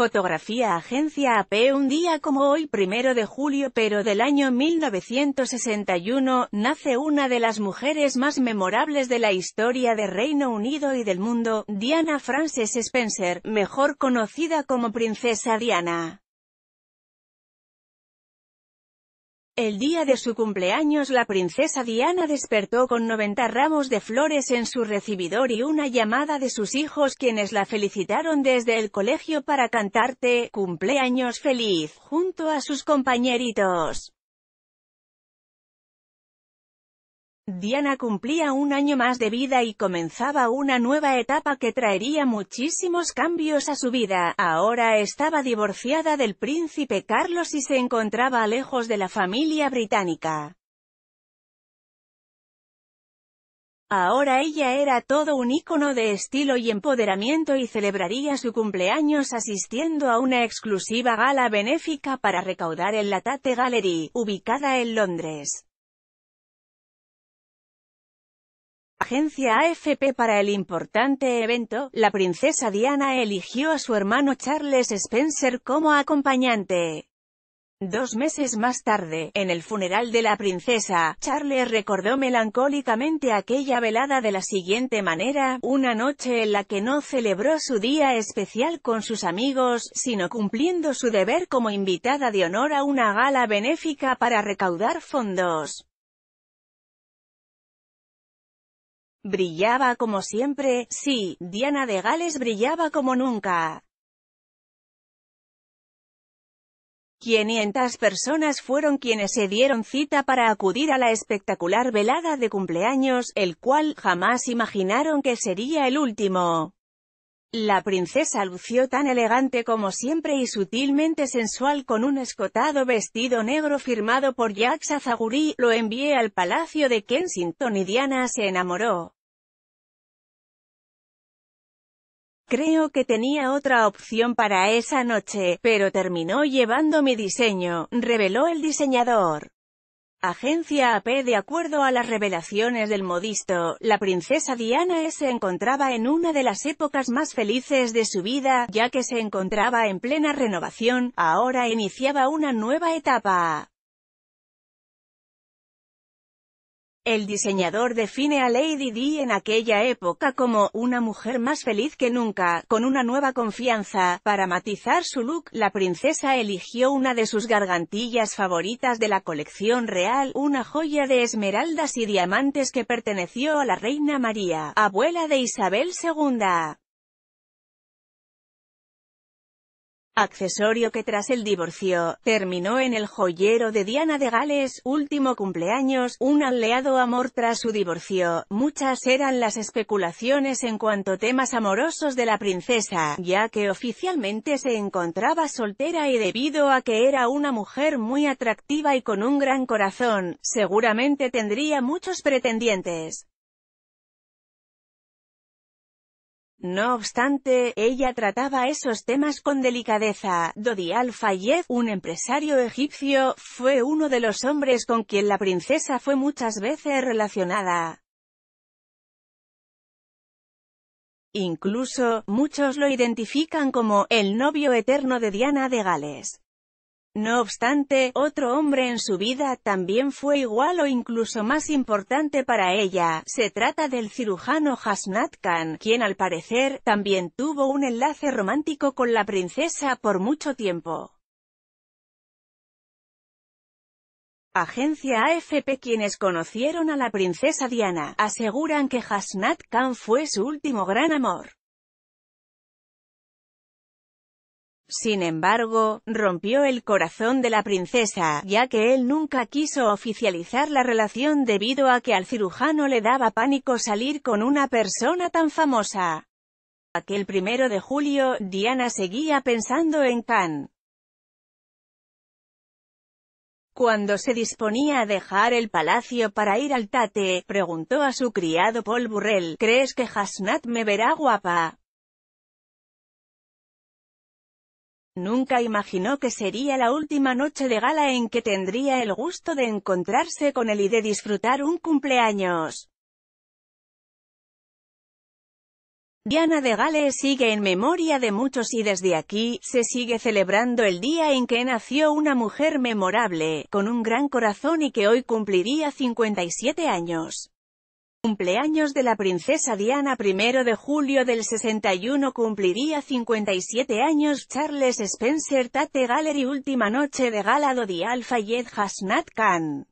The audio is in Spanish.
Fotografía Agencia AP Un día como hoy, primero de julio pero del año 1961, nace una de las mujeres más memorables de la historia de Reino Unido y del mundo, Diana Frances Spencer, mejor conocida como Princesa Diana. El día de su cumpleaños la princesa Diana despertó con 90 ramos de flores en su recibidor y una llamada de sus hijos quienes la felicitaron desde el colegio para cantarte «Cumpleaños feliz» junto a sus compañeritos. Diana cumplía un año más de vida y comenzaba una nueva etapa que traería muchísimos cambios a su vida. Ahora estaba divorciada del príncipe Carlos y se encontraba lejos de la familia británica. Ahora ella era todo un ícono de estilo y empoderamiento y celebraría su cumpleaños asistiendo a una exclusiva gala benéfica para recaudar en la Tate Gallery, ubicada en Londres. agencia AFP para el importante evento, la princesa Diana eligió a su hermano Charles Spencer como acompañante. Dos meses más tarde, en el funeral de la princesa, Charles recordó melancólicamente aquella velada de la siguiente manera, una noche en la que no celebró su día especial con sus amigos, sino cumpliendo su deber como invitada de honor a una gala benéfica para recaudar fondos. Brillaba como siempre, sí, Diana de Gales brillaba como nunca. 500 personas fueron quienes se dieron cita para acudir a la espectacular velada de cumpleaños, el cual, jamás imaginaron que sería el último. La princesa lució tan elegante como siempre y sutilmente sensual con un escotado vestido negro firmado por Jacques Azaguri, lo envié al palacio de Kensington y Diana se enamoró. Creo que tenía otra opción para esa noche, pero terminó llevando mi diseño, reveló el diseñador. Agencia AP De acuerdo a las revelaciones del modisto, la princesa Diana se encontraba en una de las épocas más felices de su vida, ya que se encontraba en plena renovación, ahora iniciaba una nueva etapa. El diseñador define a Lady Di en aquella época como una mujer más feliz que nunca, con una nueva confianza. Para matizar su look, la princesa eligió una de sus gargantillas favoritas de la colección real, una joya de esmeraldas y diamantes que perteneció a la reina María, abuela de Isabel II. accesorio que tras el divorcio, terminó en el joyero de Diana de Gales, último cumpleaños, un aliado amor tras su divorcio. Muchas eran las especulaciones en cuanto temas amorosos de la princesa, ya que oficialmente se encontraba soltera y debido a que era una mujer muy atractiva y con un gran corazón, seguramente tendría muchos pretendientes. No obstante, ella trataba esos temas con delicadeza. Dodi Al-Fayed, un empresario egipcio, fue uno de los hombres con quien la princesa fue muchas veces relacionada. Incluso, muchos lo identifican como «el novio eterno de Diana de Gales». No obstante, otro hombre en su vida también fue igual o incluso más importante para ella, se trata del cirujano Hasnat Khan, quien al parecer, también tuvo un enlace romántico con la princesa por mucho tiempo. Agencia AFP quienes conocieron a la princesa Diana, aseguran que Hasnat Khan fue su último gran amor. Sin embargo, rompió el corazón de la princesa, ya que él nunca quiso oficializar la relación debido a que al cirujano le daba pánico salir con una persona tan famosa. Aquel primero de julio, Diana seguía pensando en Khan. Cuando se disponía a dejar el palacio para ir al Tate, preguntó a su criado Paul Burrell, ¿crees que Hasnat me verá guapa? Nunca imaginó que sería la última noche de gala en que tendría el gusto de encontrarse con él y de disfrutar un cumpleaños. Diana de Gales sigue en memoria de muchos y desde aquí, se sigue celebrando el día en que nació una mujer memorable, con un gran corazón y que hoy cumpliría 57 años. Cumpleaños de la princesa Diana Primero de julio del 61 cumpliría 57 años Charles Spencer Tate Gallery Última noche de gala de Alfayed Hasnat Khan